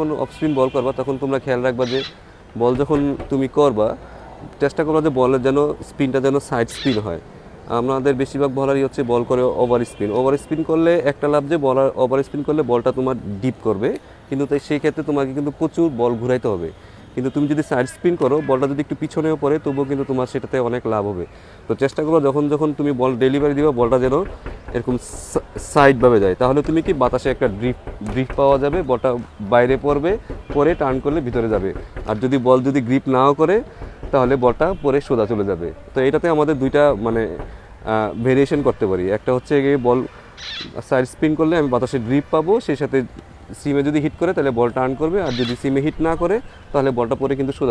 যখন স্পিন বল করবা তখন তোমরা খেয়াল রাখবা যে বল যখন তুমি করবা চেষ্টা করবা যে বলের যেন স্পিনটা যেন সাইড স্পিন হয় আমাদের বেশিরভাগ বলারই হচ্ছে বল করে ওভার স্পিন ওভার স্পিন করলে একটা লাভ যে বলার ওভার স্পিন করলে বলটা তোমার ডিপ করবে কিন্তু তাই সেই ক্ষেত্রে তোমাকে কিন্তু প্রচুর বল ঘুরাইতে হবে কিন্তু তুমি যদি সাইড স্পিন করো বলটা যদি একটু পিছনেও পড়ে তবুও কিন্তু তোমার সেটাতে অনেক লাভ হবে তো চেষ্টা করো যখন যখন তুমি বল ডেলিভারি দিবা বলটা যেন এরকম সাইডভাবে যায় তাহলে তুমি কি বাতাসে একটা ড্রিপ ড্রিপ পাওয়া যাবে বলটা বাইরে পড়বে পরে টার্ন করলে ভিতরে যাবে আর যদি বল যদি গ্রিপ নাও করে তাহলে বলটা পরে সোজা চলে যাবে তো এটাতে আমাদের দুইটা মানে ভেরিয়েশন করতে পারি একটা হচ্ছে গিয়ে বল সাইড স্পিন করলে আমি বাতাসে ড্রিপ পাবো সেই সাথে সিমে যদি হিট করে তাহলে বল টার্ন করবে আর যদি সিমে হিট না করে তাহলে বলটা পরে কিন্তু সোজা